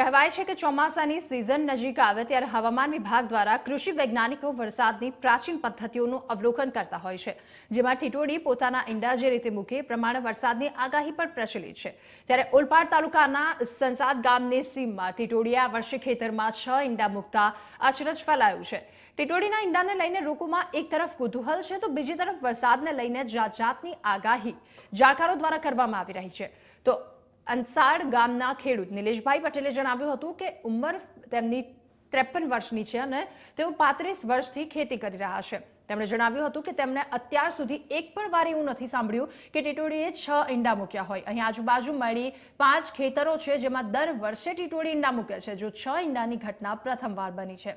કહેવાય છે કે ચોમાસાની સિઝન નજીક આવે ત્યારે હવામાન વિભાગ દ્વારા કૃષિ વૈજ્ઞાનિકો વરસાદની પ્રાચીન પદ્ધતિઓનું અવલોકન કરતા હોય છે જેમાં ટીટોડી પોતાના ઈંડા જે રીતે મૂકે પ્રમાણે વરસાદની આગાહી પણ પ્રચલિત છે ત્યારે ઓલપાડ તાલુકાના સંસાદ ગામની સીમમાં ટીટોડીએ આ વર્ષે ખેતરમાં છ ઈંડા મૂકતા અચરજ ફેલાયું છે ટીટોડીના ઈંડાને લઈને રોકોમાં એક તરફ કુતૂહલ છે તો બીજી તરફ વરસાદને લઈને જાત જાતની આગાહી જાણકારો દ્વારા કરવામાં આવી રહી છે તો અંસાડ ગામના ખેડૂત નિલેશભાઈ પટેલે જણાવ્યું હતું કે ઉંમર તેમની ત્રેપન વર્ષની છે અને તેઓ પાંત્રીસ વર્ષથી ખેતી કરી રહ્યા છે તેમણે જણાવ્યું હતું કે તેમણે અત્યાર સુધી એક પણ વાર એવું નથી સાંભળ્યું કે ટીટોળીએ છ ઈંડા મૂક્યા હોય અહીં આજુબાજુ મળી પાંચ ખેતરો છે જેમાં દર વર્ષે ટીટોળી ઈંડા મૂકે છે જો છ ઈંડાની ઘટના પ્રથમવાર બની છે